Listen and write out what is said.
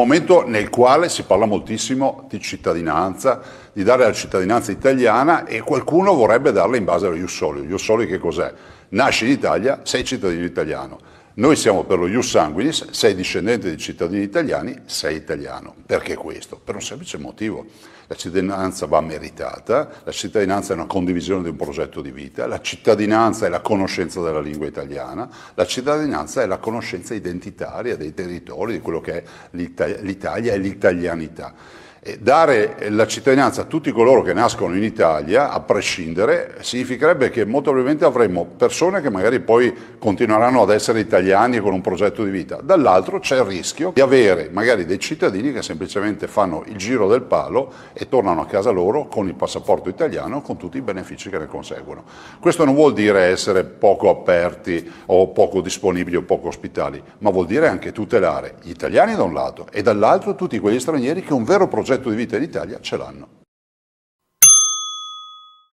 momento nel quale si parla moltissimo di cittadinanza, di dare la cittadinanza italiana e qualcuno vorrebbe darla in base allo Ius Soli. Ius Soli che cos'è? Nasci in Italia, sei cittadino italiano. Noi siamo per lo Ius Sanguinis, sei discendente di cittadini italiani, sei italiano. Perché questo? Per un semplice motivo. La cittadinanza va meritata, la cittadinanza è una condivisione di un progetto di vita, la cittadinanza è la conoscenza della lingua italiana, la cittadinanza è la conoscenza identitaria dei territori, di quello che è l'Italia e l'italianità dare la cittadinanza a tutti coloro che nascono in Italia, a prescindere, significherebbe che molto probabilmente avremmo persone che magari poi continueranno ad essere italiani con un progetto di vita. Dall'altro c'è il rischio di avere magari dei cittadini che semplicemente fanno il giro del palo e tornano a casa loro con il passaporto italiano, con tutti i benefici che ne conseguono. Questo non vuol dire essere poco aperti o poco disponibili o poco ospitali, ma vuol dire anche tutelare gli italiani da un lato e dall'altro tutti quegli stranieri che un vero progetto progetto di vita in Italia ce l'hanno.